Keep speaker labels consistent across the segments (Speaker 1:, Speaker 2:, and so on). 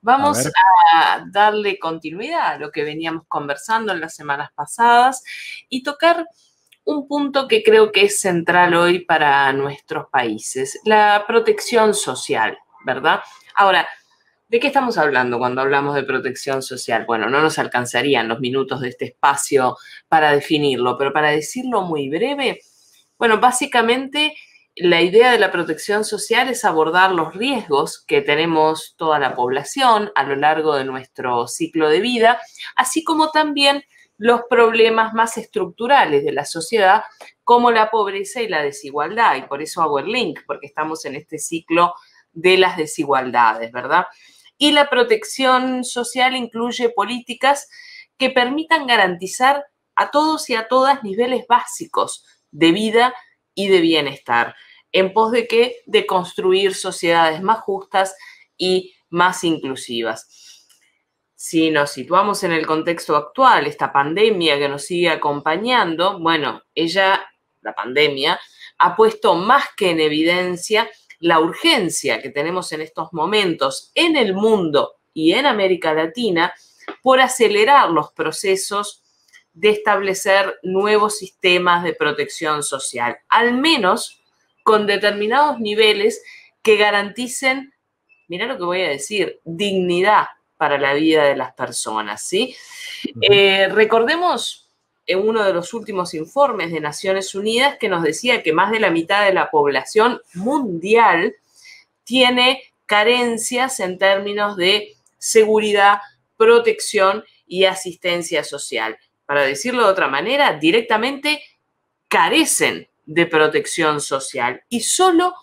Speaker 1: Vamos a, darle continuidad a lo que veníamos conversando en las semanas pasadas y tocar un punto que creo que es central hoy para nuestros países, la protección social, ¿verdad? Ahora, ¿de qué estamos hablando cuando hablamos de protección social? Bueno, no nos alcanzarían los minutos de este espacio para definirlo, pero para decirlo muy breve, bueno, básicamente la idea de la protección social es abordar los riesgos que tenemos toda la población a lo largo de nuestro ciclo de vida, así como también los problemas más estructurales de la sociedad, como la pobreza y la desigualdad. Y por eso hago el link, porque estamos en este ciclo de las desigualdades, ¿verdad? Y la protección social incluye políticas que permitan garantizar a todos y a todas niveles básicos de vida y de bienestar en pos de qué? De construir sociedades más justas y más inclusivas. Si nos situamos en el contexto actual, esta pandemia que nos sigue acompañando, bueno, ella, la pandemia, ha puesto más que en evidencia la urgencia que tenemos en estos momentos en el mundo y en América Latina por acelerar los procesos de establecer nuevos sistemas de protección social, al menos con determinados niveles que garanticen, mira lo que voy a decir, dignidad para la vida de las personas, ¿sí? Eh, recordemos en eh, uno de los últimos informes de Naciones Unidas que nos decía que más de la mitad de la población mundial tiene carencias en términos de seguridad, protección y asistencia social. Para decirlo de otra manera, directamente carecen de protección social y solo,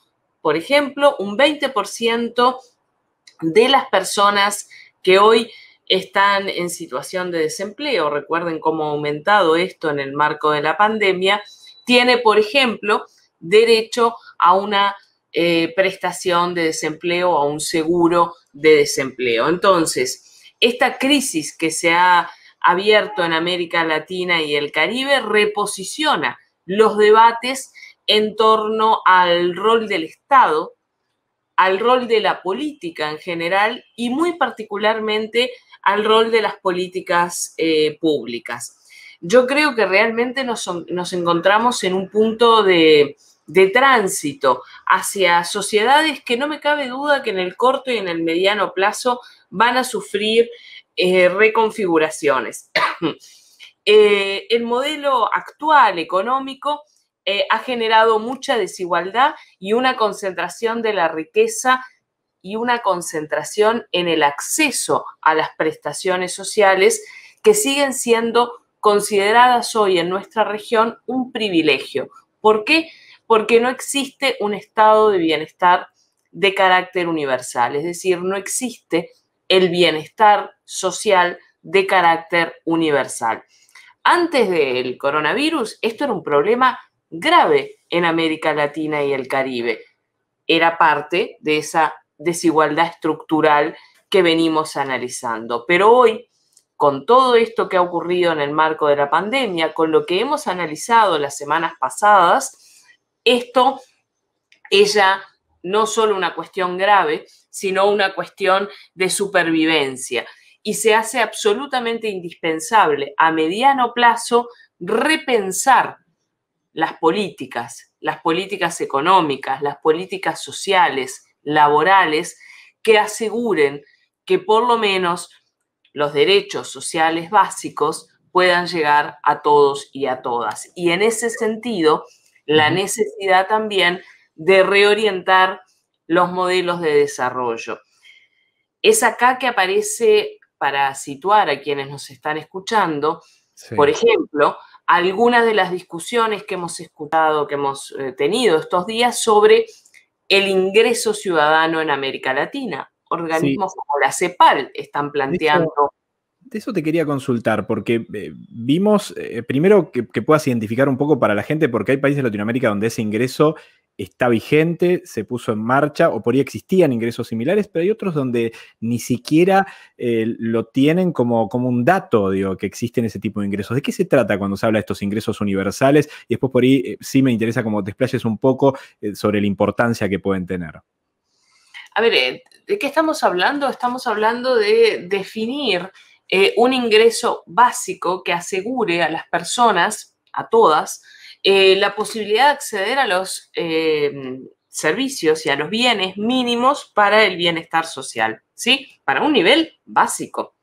Speaker 1: por ejemplo, un 20% de las personas que hoy están en situación de desempleo, recuerden cómo ha aumentado esto en el marco de la pandemia, tiene, por ejemplo, derecho a una eh, prestación de desempleo, a un seguro de desempleo. Entonces, esta crisis que se ha abierto en América Latina y el Caribe reposiciona los debates en torno al rol del Estado, al rol de la política en general y muy particularmente al rol de las políticas eh, públicas. Yo creo que realmente nos, encontramos en un punto de, tránsito hacia sociedades que no me cabe duda que en el corto y en el mediano plazo van a sufrir eh, reconfiguraciones. Eh, el modelo actual económico eh, ha generado mucha desigualdad y una concentración de la riqueza y una concentración en el acceso a las prestaciones sociales que siguen siendo consideradas hoy en nuestra región un privilegio. ¿Por qué? Porque no existe un estado de bienestar de carácter universal, es decir, no existe el bienestar social de carácter universal antes del coronavirus, esto era un problema grave en América Latina y el Caribe. Era parte de esa desigualdad estructural que venimos analizando. Pero hoy, con todo esto que ha ocurrido en el marco de la pandemia, con lo que hemos analizado las semanas pasadas, esto es ya no solo una cuestión grave, sino una cuestión de supervivencia y se hace absolutamente indispensable a mediano plazo repensar las políticas, las políticas económicas, las políticas sociales, laborales, que aseguren que por lo menos los derechos sociales básicos puedan llegar a todos y a todas. Y en ese sentido, la necesidad también de reorientar los modelos de desarrollo. Es acá que aparece para situar a quienes nos están escuchando, por ejemplo, algunas de las discusiones que hemos escuchado, que hemos eh, tenido estos días sobre el ingreso ciudadano en América Latina. Organismos como la CEPAL están planteando De eso te quería consultar, porque eh, vimos, eh, primero, que, que, puedas identificar un poco para la gente, porque hay países de Latinoamérica donde ese ingreso está vigente, se puso en marcha, o por ahí existían ingresos similares, pero hay otros donde ni siquiera eh, lo tienen como, un dato, digo, que existen ese tipo de ingresos. ¿De qué se trata cuando se habla de estos ingresos universales? Y después por ahí eh, sí me interesa como desplayes un poco eh, sobre la importancia que pueden tener. A ver, ¿de qué estamos hablando? Estamos hablando de definir un ingreso básico que asegure a las personas, a todas, eh, la posibilidad de acceder a los eh, servicios y a los bienes mínimos para el bienestar social, ¿sí? Para un nivel básico.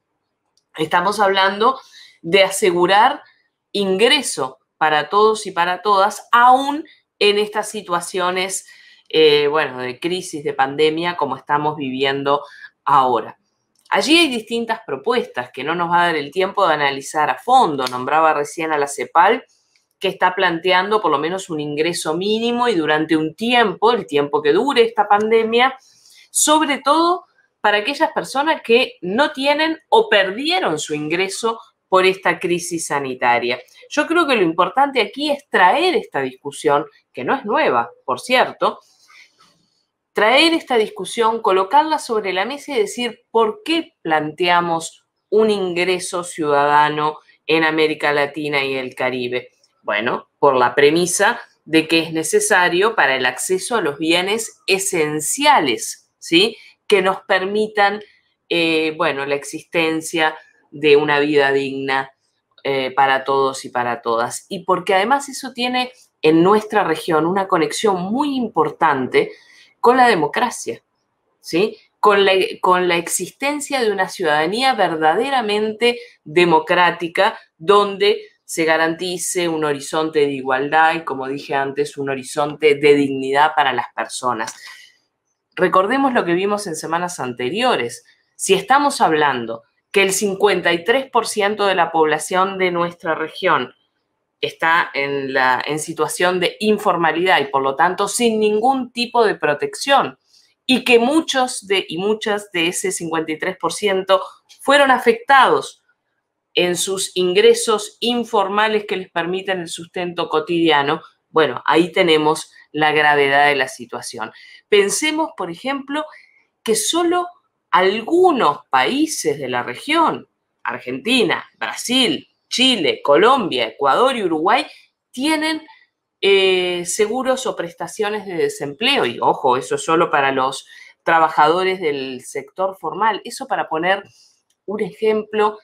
Speaker 1: Estamos hablando de asegurar ingreso para todos y para todas, aún en estas situaciones, eh, bueno, de crisis, de pandemia, como estamos viviendo ahora. Allí hay distintas propuestas que no nos va a dar el tiempo de analizar a fondo. Nombraba recién a la CEPAL, que está planteando por lo menos un ingreso mínimo y durante un tiempo, el tiempo que dure esta pandemia, sobre todo para aquellas personas que no tienen o perdieron su ingreso por esta crisis sanitaria. Yo creo que lo importante aquí es traer esta discusión, que no es nueva, por cierto, traer esta discusión, colocarla sobre la mesa y decir por qué planteamos un ingreso ciudadano en América Latina y el Caribe. Bueno, por la premisa de que es necesario para el acceso a los bienes esenciales, ¿sí? Que nos permitan, eh, bueno, la existencia de una vida digna eh, para todos y para todas. Y porque además eso tiene en nuestra región una conexión muy importante con la democracia, ¿sí? Con la, con la, existencia de una ciudadanía verdaderamente democrática, donde se garantice un horizonte de igualdad y, como dije antes, un horizonte de dignidad para las personas. Recordemos lo que vimos en semanas anteriores. Si estamos hablando que el 53% de la población de nuestra región está en, la, en situación de informalidad y por lo tanto sin ningún tipo de protección y que muchos de, y muchas de ese 53% fueron afectados en sus ingresos informales que les permiten el sustento cotidiano, bueno, ahí tenemos la gravedad de la situación. Pensemos, por ejemplo, que solo algunos países de la región, Argentina, Brasil, Chile, Colombia, Ecuador y Uruguay, tienen eh, seguros o prestaciones de desempleo. Y ojo, eso es solo para los trabajadores del sector formal. Eso para poner un ejemplo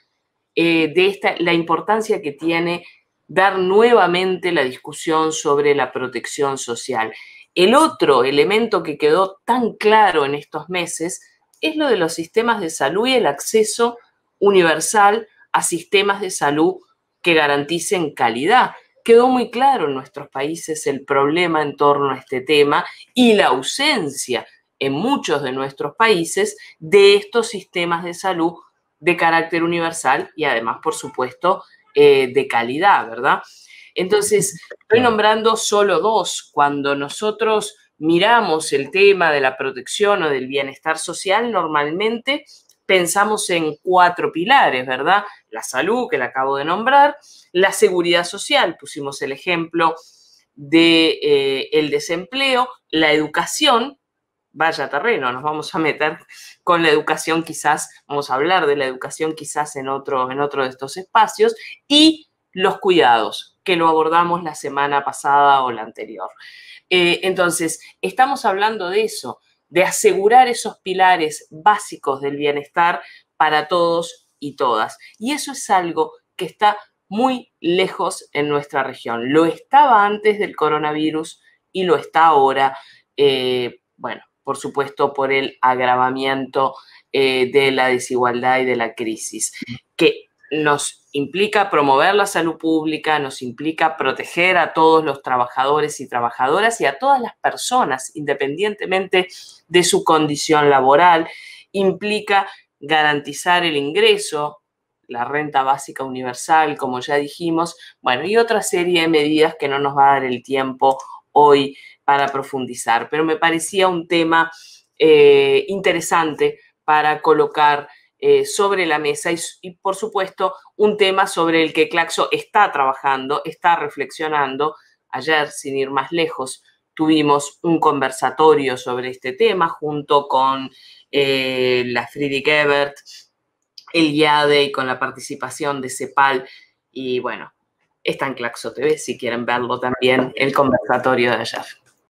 Speaker 1: eh, de esta, la importancia que tiene dar nuevamente la discusión sobre la protección social. El otro elemento que quedó tan claro en estos meses es lo de los sistemas de salud y el acceso universal a sistemas de salud que garanticen calidad. Quedó muy claro en nuestros países el problema en torno a este tema y la ausencia en muchos de nuestros países de estos sistemas de salud de carácter universal y además, por supuesto, eh, de calidad, ¿verdad? Entonces, estoy nombrando solo dos. Cuando nosotros miramos el tema de la protección o del bienestar social, normalmente pensamos en cuatro pilares, ¿verdad? La salud, que la acabo de nombrar, la seguridad social, pusimos el ejemplo del de, eh, el desempleo, la educación, vaya terreno, nos vamos a meter con la educación quizás, vamos a hablar de la educación quizás en otro, en otro de estos espacios, y los cuidados, que lo abordamos la semana pasada o la anterior. Eh, entonces, estamos hablando de eso, de asegurar esos pilares básicos del bienestar para todos y todas. Y eso es algo que está muy lejos en nuestra región. Lo estaba antes del coronavirus y lo está ahora. Eh, bueno, por supuesto, por el agravamiento eh, de la desigualdad y de la crisis, que nos implica promover la salud pública, nos implica proteger a todos los trabajadores y trabajadoras y a todas las personas, independientemente de su condición laboral, implica garantizar el ingreso, la renta básica universal, como ya dijimos, bueno, y otra serie de medidas que no nos va a dar el tiempo hoy para profundizar, pero me parecía un tema eh, interesante para colocar eh, sobre la mesa y, por supuesto, un tema sobre el que Claxo está trabajando, está reflexionando. Ayer, sin ir más lejos, tuvimos un conversatorio sobre este tema junto con eh, la Friedrich Ebert, el IADE y con la participación de CEPAL. Y bueno, está en Claxo TV si quieren verlo también, el conversatorio de ayer.